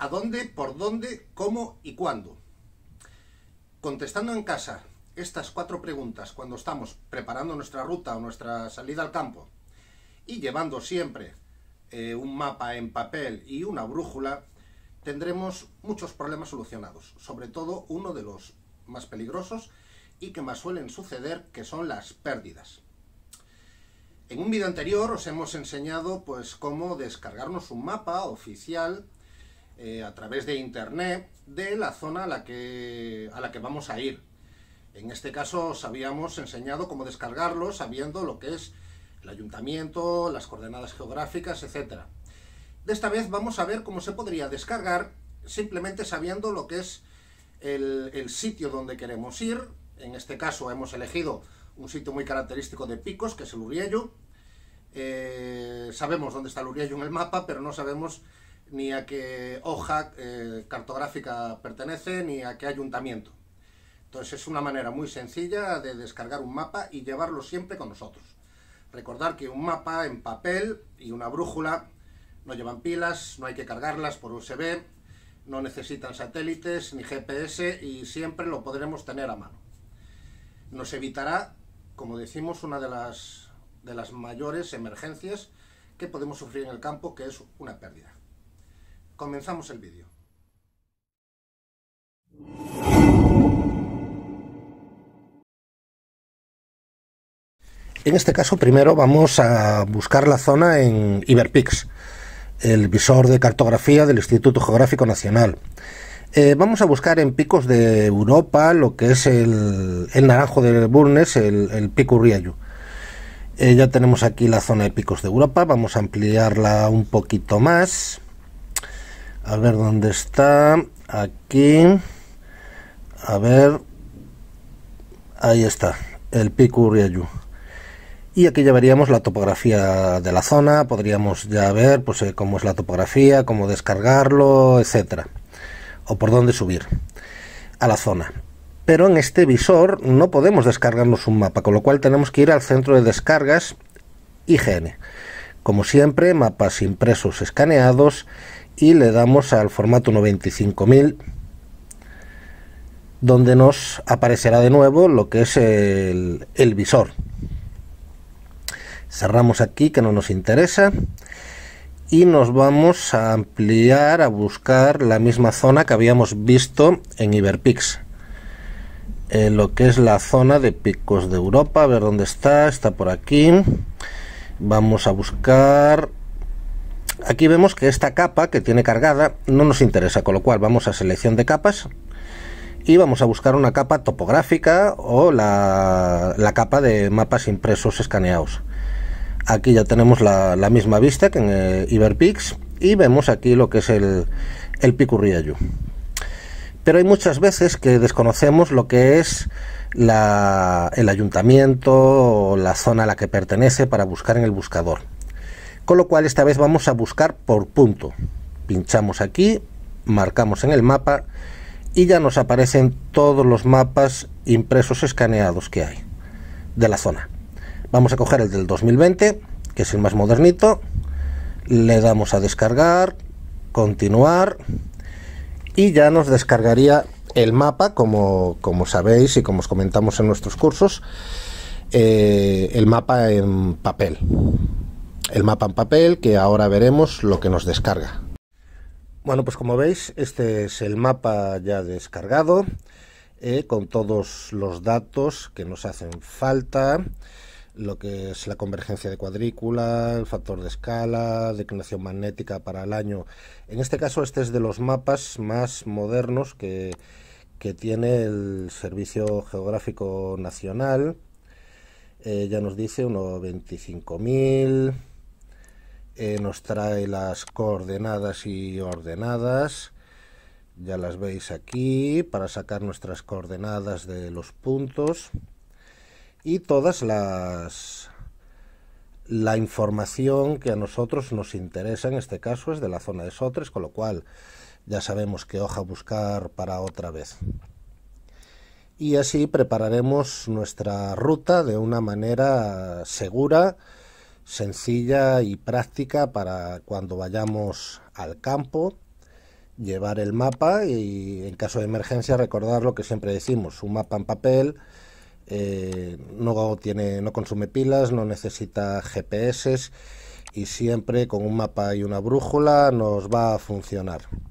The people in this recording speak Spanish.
¿A dónde, por dónde, cómo y cuándo? Contestando en casa estas cuatro preguntas cuando estamos preparando nuestra ruta o nuestra salida al campo y llevando siempre eh, un mapa en papel y una brújula, tendremos muchos problemas solucionados, sobre todo uno de los más peligrosos y que más suelen suceder, que son las pérdidas. En un vídeo anterior os hemos enseñado pues cómo descargarnos un mapa oficial eh, a través de internet de la zona a la, que, a la que vamos a ir. En este caso os habíamos enseñado cómo descargarlo sabiendo lo que es el ayuntamiento, las coordenadas geográficas, etc. De esta vez vamos a ver cómo se podría descargar simplemente sabiendo lo que es el, sitio donde queremos ir. En este caso hemos elegido un sitio muy característico de Picos, que es el Urriello. Eh, sabemos dónde está el Urriello en el mapa, pero no sabemos ni a qué hoja eh, cartográfica pertenece, ni a qué ayuntamiento. Entonces es una manera muy sencilla de descargar un mapa y llevarlo siempre con nosotros. Recordar que un mapa en papel y una brújula no llevan pilas, no hay que cargarlas por USB, no necesitan satélites ni GPS y siempre lo podremos tener a mano. Nos evitará, como decimos, una de las, de las mayores emergencias que podemos sufrir en el campo, que es una pérdida. Comenzamos el vídeo. En este caso primero vamos a buscar la zona en Iberpix, el visor de cartografía del Instituto Geográfico Nacional. Eh, vamos a buscar en picos de Europa lo que es el, naranjo de Burnes, el, pico Uriayu. Eh, ya tenemos aquí la zona de picos de Europa, vamos a ampliarla un poquito más. A ver dónde está. Aquí. A ver. Ahí está. El Pico Y aquí ya veríamos la topografía de la zona. Podríamos ya ver pues, eh, cómo es la topografía, cómo descargarlo, etcétera. O por dónde subir a la zona pero en este visor no podemos descargarnos un mapa, con lo cual tenemos que ir al centro de descargas IGN. Como siempre, mapas impresos escaneados y le damos al formato 95000 donde nos aparecerá de nuevo lo que es el, visor cerramos aquí que no nos interesa y nos vamos a ampliar a buscar la misma zona que habíamos visto en Iberpix eh, lo que es la zona de picos de Europa a ver dónde está, está por aquí vamos a buscar Aquí vemos que esta capa que tiene cargada no nos interesa, con lo cual vamos a selección de capas y vamos a buscar una capa topográfica o la, capa de mapas impresos escaneados. Aquí ya tenemos la, misma vista que en eh, Iberpix y vemos aquí lo que es el, el Picurriayu. Pero hay muchas veces que desconocemos lo que es el ayuntamiento o la zona a la que pertenece para buscar en el buscador. Con lo cual esta vez vamos a buscar por punto. Pinchamos aquí, marcamos en el mapa y ya nos aparecen todos los mapas impresos escaneados que hay de la zona. Vamos a coger el del 2020, que es el más modernito. Le damos a descargar, continuar y ya nos descargaría el mapa, como, como sabéis y como os comentamos en nuestros cursos, eh, el mapa en papel el mapa en papel que ahora veremos lo que nos descarga. Bueno, pues como veis, este es el mapa ya descargado, eh, con todos los datos que nos hacen falta, lo que es la convergencia de cuadrícula, el factor de escala, declinación magnética para el año. En este caso, este es de los mapas más modernos que, que tiene el Servicio Geográfico Nacional. Eh, ya nos dice unos 25.000 eh, nos trae las coordenadas y ordenadas. Ya las veis aquí para sacar nuestras coordenadas de los puntos. Y todas las la información que a nosotros nos interesa en este caso es de la zona de Sotres, con lo cual ya sabemos qué hoja buscar para otra vez. Y así prepararemos nuestra ruta de una manera segura sencilla y práctica para cuando vayamos al campo, llevar el mapa y en caso de emergencia recordar lo que siempre decimos, un mapa en papel, eh, no, tiene, no consume pilas, no necesita GPS y siempre con un mapa y una brújula nos va a funcionar.